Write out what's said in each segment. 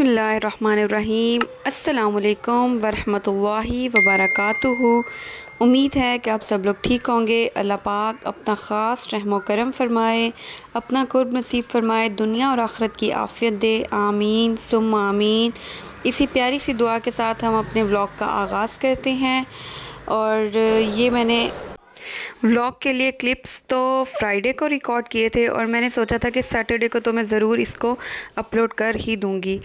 बसमीम् अल्लाम वरहमतुल्लाहि वबरकatuhu उम्मीद है कि आप सब लोग ठीक होंगे अल्लाह पाक अपना ख़ास रहम करम फ़रमाए अपना कुर्ब नसीब फ़रमाए दुनिया और आखरत की आफ़ियत दे आमीन सुम आमीन इसी प्यारी सी दुआ के साथ हम अपने ब्लॉग का आगाज़ करते हैं और ये मैंने व्लॉग के लिए क्लिप्स तो फ्राइडे को रिकॉर्ड किए थे और मैंने सोचा था कि सैटरडे को तो मैं ज़रूर इसको अपलोड कर ही दूँगी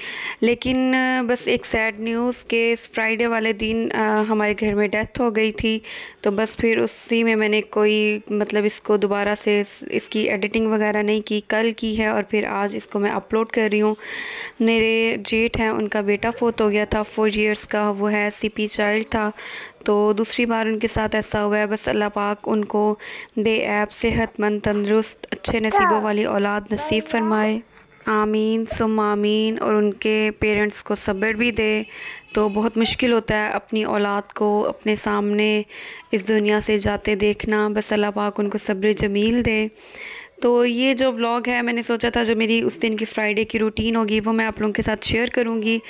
लेकिन बस एक सैड न्यूज़ के फ्राइडे वाले दिन हमारे घर में डेथ हो गई थी तो बस फिर उसी में मैंने कोई मतलब इसको दोबारा से इसकी एडिटिंग वगैरह नहीं की कल की है और फिर आज इसको मैं अपलोड कर रही हूँ मेरे जेठ हैं उनका बेटा फोत हो गया था फोर ईयर्स का वो है सी चाइल्ड था तो दूसरी बार उनके साथ ऐसा हुआ है बस अल्लाह पाक उनको बेऐब सेहतमंद तंदरुस्त अच्छे नसीबों वाली औलाद नसीब फरमाए आमीन सुम आमीन और उनके पेरेंट्स को सब्र भी दे तो बहुत मुश्किल होता है अपनी औलाद को अपने सामने इस दुनिया से जाते देखना बस अल्लाह पाक उनको सब्र जमील दे तो ये जो व्लॉग है मैंने सोचा था जो मेरी उस दिन की फ्राइडे की रूटीन होगी वो मैं आप लोगों के साथ शेयर करूँगी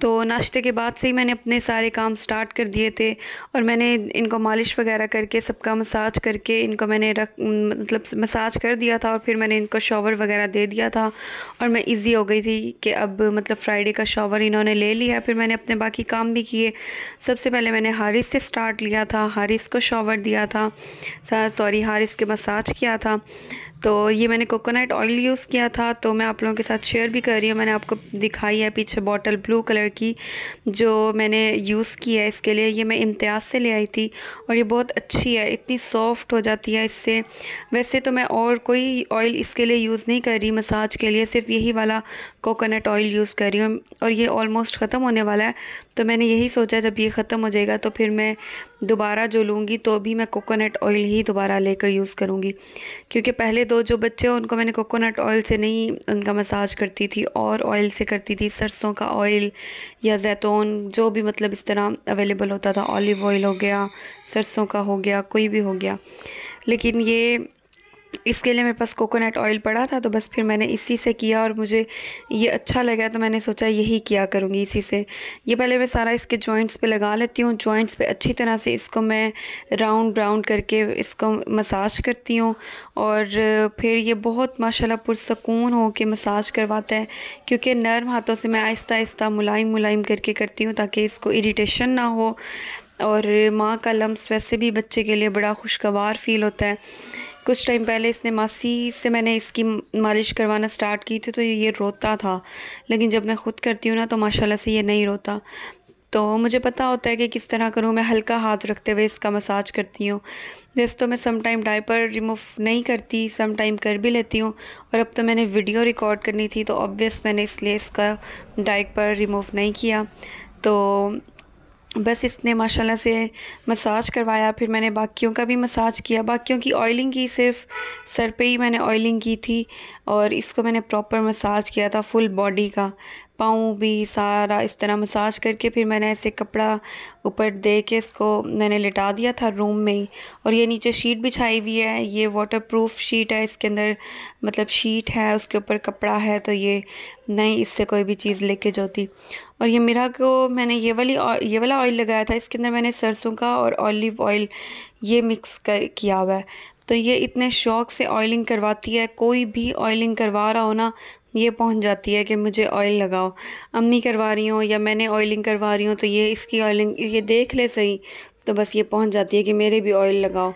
तो नाश्ते के बाद से ही मैंने अपने सारे काम स्टार्ट कर दिए थे और मैंने इनको मालिश वगैरह करके सबका मसाज करके इनको मैंने रख मतलब मसाज कर दिया था और फिर मैंने इनको शॉवर वगैरह दे दिया था और मैं ईजी हो गई थी कि अब मतलब फ्राइडे का शॉवर इन्होंने ले लिया फिर मैंने अपने बाकी काम भी किए सबसे पहले मैंने हारिस से स्टार्ट लिया था हारिस को शॉवर दिया था सॉरी हारिस के मसाज किया था तो ये मैंने कोकोनट ऑयल यूज़ किया था तो मैं आप लोगों के साथ शेयर भी कर रही हूँ मैंने आपको दिखाई है पीछे बॉटल ब्लू कलर की जो मैंने यूज़ की है इसके लिए ये मैं इम्तियाज़ से ले आई थी और ये बहुत अच्छी है इतनी सॉफ्ट हो जाती है इससे वैसे तो मैं और कोई ऑयल इसके लिए यूज़ नहीं कर रही मसाज के लिए सिर्फ यही वाला कोकोनट ऑयल यूज़ कर रही हूँ और ये ऑलमोस्ट ख़त्म होने वाला है तो मैंने यही सोचा जब ये ख़त्म हो जाएगा तो फिर मैं दोबारा जो लूँगी तो भी मैं कोकोनट ऑयल ही दोबारा लेकर यूज़ करूँगी क्योंकि पहले दो जो बच्चे हैं उनको मैंने कोकोनट ऑयल से नहीं उनका मसाज करती थी और ऑयल से करती थी सरसों का ऑयल या जैतून जो भी मतलब इस तरह अवेलेबल होता था ऑलिव ऑयल हो गया सरसों का हो गया कोई भी हो गया लेकिन ये इसके लिए मेरे पास कोकोनट ऑयल पड़ा था तो बस फिर मैंने इसी से किया और मुझे ये अच्छा लगा तो मैंने सोचा यही किया करूँगी इसी से ये पहले मैं सारा इसके जॉइंट्स पे लगा लेती हूँ जॉइंट्स पे अच्छी तरह से इसको मैं राउंड राउंड करके इसको मसाज करती हूँ और फिर ये बहुत माशाल्लाह पुरसकून हो के मसाज करवाता है क्योंकि नर्म हाथों से मैं आहिस्ता आहिस्ता मुलायम मुलायम करके करती हूँ ताकि इसको इरीटेशन ना हो और माँ का लम्स वैसे भी बच्चे के लिए बड़ा खुशगवार फील होता है कुछ टाइम पहले इसने मासी से मैंने इसकी मालिश करवाना स्टार्ट की थी तो ये रोता था लेकिन जब मैं ख़ुद करती हूँ ना तो माशाल्लाह से ये नहीं रोता तो मुझे पता होता है कि किस तरह करूँ मैं हल्का हाथ रखते हुए इसका मसाज करती हूँ वैसे तो मैं समाइम डाइपर रिमूव नहीं करती समाइम कर भी लेती हूँ और अब तो मैंने वीडियो रिकॉर्ड करनी थी तो ऑब्वियस मैंने इसलिए इसका डाइपर रिमूव नहीं किया तो बस इसने माशाल्लाह से मसाज करवाया फिर मैंने बाकियों का भी मसाज किया बाकियों की ऑयलिंग की सिर्फ सर पे ही मैंने ऑयलिंग की थी और इसको मैंने प्रॉपर मसाज किया था फुल बॉडी का पाँव भी सारा इस तरह मसाज करके फिर मैंने ऐसे कपड़ा ऊपर दे के इसको मैंने लिटा दिया था रूम में ही और ये नीचे शीट बिछाई हुई है ये वाटर प्रूफ शीट है इसके अंदर मतलब शीट है उसके ऊपर कपड़ा है तो ये नहीं इससे कोई भी चीज़ लेके जाती और ये मेरा को मैंने ये वाली ये वाला ऑयल लगाया था इसके अंदर मैंने सरसों का और ऑलिव ऑयल ये मिक्स कर किया हुआ है तो ये इतने शौक़ से ऑयलिंग करवाती है कोई भी ऑयलिंग करवा रहा हो ना ये पहुंच जाती है कि मुझे ऑयल लगाओ अम्मी करवा रही हूँ या मैंने ऑयलिंग करवा रही हूँ तो ये इसकी ऑयलिंग ये देख ले सही तो बस ये पहुंच जाती है कि मेरे भी ऑयल लगाओ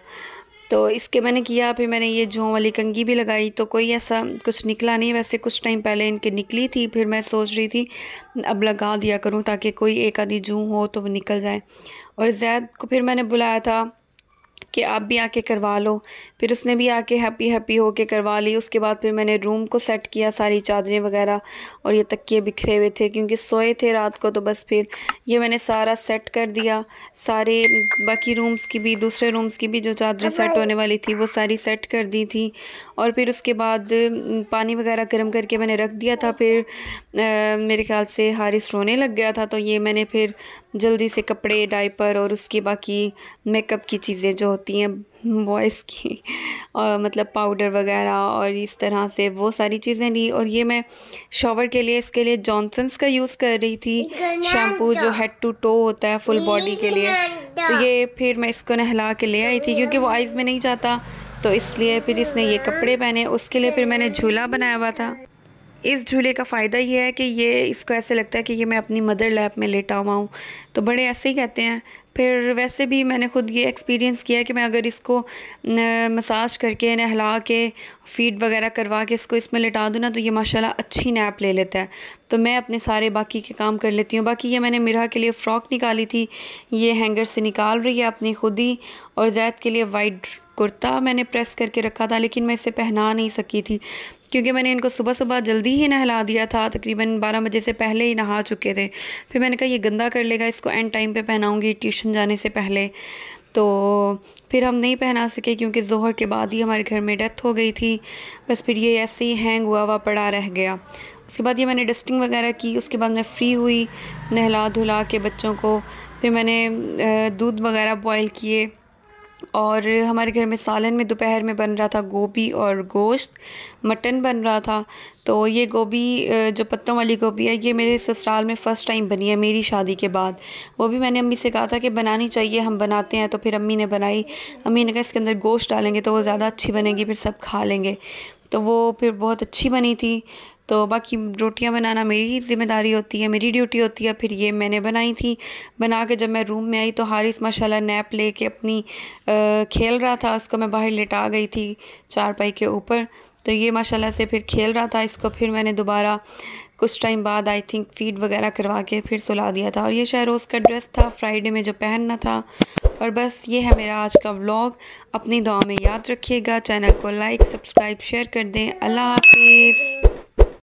तो इसके मैंने किया फिर मैंने ये जौ वाली कंगी भी लगाई तो कोई ऐसा कुछ निकला नहीं वैसे कुछ टाइम पहले इनके निकली थी फिर मैं सोच रही थी अब लगा दिया करूँ ताकि कोई एक आधी जू हो तो वो निकल जाए और जैद को फिर मैंने बुलाया था कि आप भी आके करवा लो फिर उसने भी आके हैप्पी हैप्पी होके करवा ली उसके बाद फिर मैंने रूम को सेट किया सारी चादरें वगैरह और ये तकिए बिखरे हुए थे क्योंकि सोए थे रात को तो बस फिर ये मैंने सारा सेट कर दिया सारे बाकी रूम्स की भी दूसरे रूम्स की भी जो चादरें सेट होने वाली थी वो सारी सेट कर दी थी और फिर उसके बाद पानी वगैरह गर्म करके मैंने रख दिया था फिर आ, मेरे ख्याल से हारिस रोने लग गया था तो ये मैंने फिर जल्दी से कपड़े डाइपर और उसकी बाकी मेकअप की चीज़ें जो होती हैं वॉइस की और मतलब पाउडर वगैरह और इस तरह से वो सारी चीज़ें ली और ये मैं शॉवर के लिए इसके लिए जॉनसन्स का यूज़ कर रही थी शैम्पू जो हेड टू टो होता है फुल बॉडी के लिए तो ये फिर मैं इसको नहला के ले आई थी क्योंकि वो आइज़ में नहीं जाता तो इसलिए फिर इसने ये कपड़े पहने उसके लिए फिर मैंने झूला बनाया हुआ था इस झूले का फ़ायदा ये है कि ये इसको ऐसे लगता है कि ये मैं अपनी मदर लैब में लेटा हुआ हूँ तो बड़े ऐसे ही कहते हैं फिर वैसे भी मैंने ख़ुद ये एक्सपीरियंस किया है कि मैं अगर इसको मसाज करके नहला के फीड वगैरह करवा के इसको इसमें लेटा दूँ ना तो ये माशाल्लाह अच्छी नैप ले लेता है तो मैं अपने सारे बाकी के काम कर लेती हूँ बाकी ये मैंने मिरा के लिए फ़्रॉक निकाली थी ये हैंगर से निकाल रही है अपनी खुद ही और जैद के लिए वाइट कुर्ता मैंने प्रेस करके रखा था लेकिन मैं इसे पहना नहीं सकी थी क्योंकि मैंने इनको सुबह सुबह जल्दी ही नहला दिया था तकरीबन बारह बजे से पहले ही नहा चुके थे फिर मैंने कहा ये गंदा कर लेगा इसको एंड टाइम पे पहनाऊँगी ट्यूशन जाने से पहले तो फिर हम नहीं पहना सके क्योंकि जोहर के बाद ही हमारे घर में डेथ हो गई थी बस फिर ये ऐसे ही हैंग हुआ हुआ पड़ा रह गया उसके बाद ये मैंने डस्टिंग वगैरह की उसके बाद मैं फ्री हुई नहला धुला के बच्चों को फिर मैंने दूध वगैरह बॉयल किए और हमारे घर में सालन में दोपहर में बन रहा था गोभी और गोश्त मटन बन रहा था तो ये गोभी जो पत्तों वाली गोभी है ये मेरे ससुराल में फ़र्स्ट टाइम बनी है मेरी शादी के बाद वो भी मैंने अम्मी से कहा था कि बनानी चाहिए हम बनाते हैं तो फिर अम्मी ने बनाई अम्मी ने कहा इसके अंदर गोश्त डालेंगे तो वो ज़्यादा अच्छी बनेगी फिर सब खा लेंगे तो वो फिर बहुत अच्छी बनी थी तो बाकी रोटियां बनाना मेरी ही जिम्मेदारी होती है मेरी ड्यूटी होती है फिर ये मैंने बनाई थी बना के जब मैं रूम में आई तो हारिस माशाल्लाह नैप ले के अपनी आ, खेल रहा था उसको मैं बाहर लेटा गई थी चारपाई के ऊपर तो ये माशाल्लाह से फिर खेल रहा था इसको फिर मैंने दोबारा कुछ टाइम बाद आई थिंक फीड वगैरह करवा के फिर सुला दिया था और ये शहरोज़ का ड्रेस था फ्राइडे में जो पहनना था और बस ये है मेरा आज का व्लॉग अपनी दुआ में याद रखिएगा चैनल को लाइक सब्सक्राइब शेयर कर दें अल्लाह हाफिज़